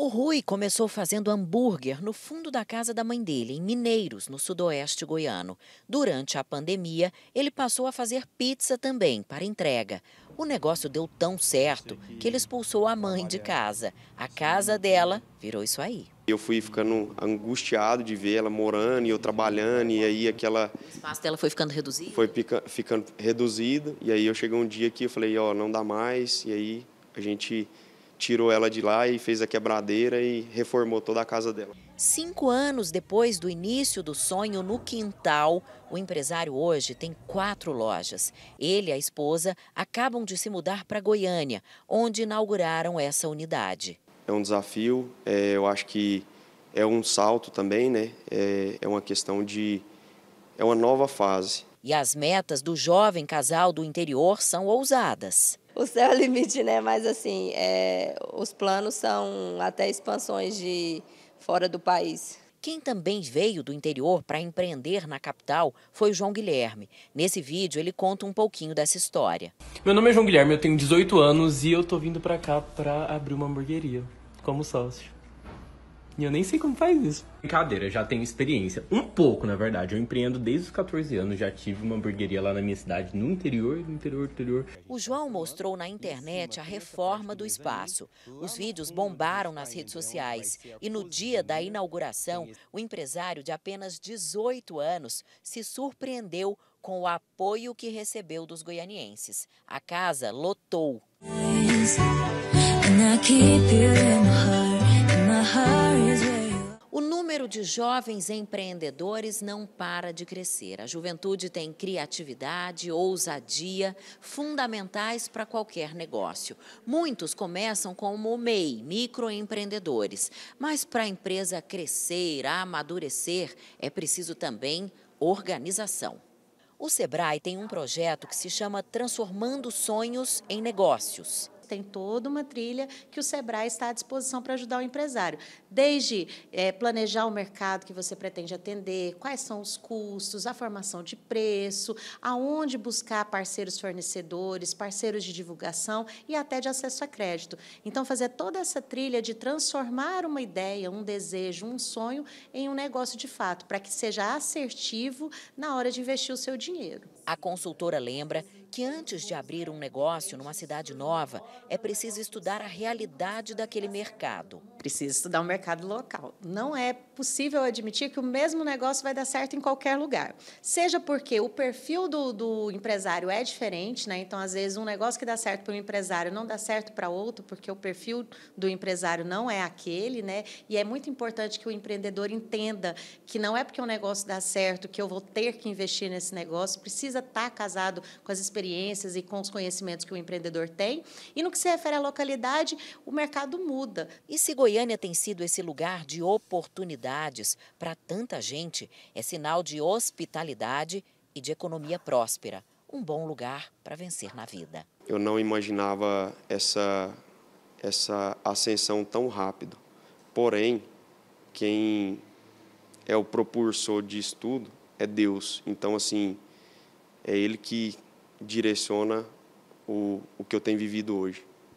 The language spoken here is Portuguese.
O Rui começou fazendo hambúrguer no fundo da casa da mãe dele, em Mineiros, no sudoeste goiano. Durante a pandemia, ele passou a fazer pizza também, para entrega. O negócio deu tão certo que ele expulsou a mãe de casa. A casa dela virou isso aí. Eu fui ficando angustiado de ver ela morando e eu trabalhando, e aí aquela. O espaço dela foi ficando reduzido? Foi pica... ficando reduzido, e aí eu cheguei um dia aqui e falei: Ó, oh, não dá mais, e aí a gente tirou ela de lá e fez a quebradeira e reformou toda a casa dela. Cinco anos depois do início do sonho no quintal, o empresário hoje tem quatro lojas. Ele e a esposa acabam de se mudar para Goiânia, onde inauguraram essa unidade. É um desafio, é, eu acho que é um salto também, né? É, é uma questão de. é uma nova fase. E as metas do jovem casal do interior são ousadas. O céu é o limite, né? Mas assim, é, os planos são até expansões de fora do país. Quem também veio do interior para empreender na capital foi o João Guilherme. Nesse vídeo ele conta um pouquinho dessa história. Meu nome é João Guilherme, eu tenho 18 anos e eu tô vindo para cá para abrir uma hamburgueria como sócio. E eu nem sei como faz isso. Brincadeira, já tenho experiência. Um pouco, na verdade. Eu empreendo desde os 14 anos. Já tive uma hamburgueria lá na minha cidade, no interior, no interior, interior. O João mostrou na internet a reforma do espaço. Os vídeos bombaram nas redes sociais. E no dia da inauguração, o empresário de apenas 18 anos se surpreendeu com o apoio que recebeu dos goianienses. A casa lotou. número de jovens empreendedores não para de crescer. A juventude tem criatividade, ousadia, fundamentais para qualquer negócio. Muitos começam como MEI, microempreendedores. Mas para a empresa crescer, amadurecer, é preciso também organização. O Sebrae tem um projeto que se chama Transformando Sonhos em Negócios tem toda uma trilha que o Sebrae está à disposição para ajudar o empresário. Desde é, planejar o mercado que você pretende atender, quais são os custos, a formação de preço, aonde buscar parceiros fornecedores, parceiros de divulgação e até de acesso a crédito. Então, fazer toda essa trilha de transformar uma ideia, um desejo, um sonho em um negócio de fato, para que seja assertivo na hora de investir o seu dinheiro. A consultora lembra que antes de abrir um negócio numa cidade nova, é preciso estudar a realidade daquele mercado. Precisa estudar o um mercado local. Não é possível admitir que o mesmo negócio vai dar certo em qualquer lugar. Seja porque o perfil do, do empresário é diferente, né? então, às vezes, um negócio que dá certo para um empresário não dá certo para outro, porque o perfil do empresário não é aquele. Né? E é muito importante que o empreendedor entenda que não é porque um negócio dá certo que eu vou ter que investir nesse negócio, precisa precisa estar tá casado com as experiências e com os conhecimentos que o empreendedor tem. E no que se refere à localidade, o mercado muda. E se Goiânia tem sido esse lugar de oportunidades para tanta gente, é sinal de hospitalidade e de economia próspera. Um bom lugar para vencer na vida. Eu não imaginava essa, essa ascensão tão rápido. Porém, quem é o propulsor disso tudo é Deus. Então, assim, é ele que direciona o, o que eu tenho vivido hoje.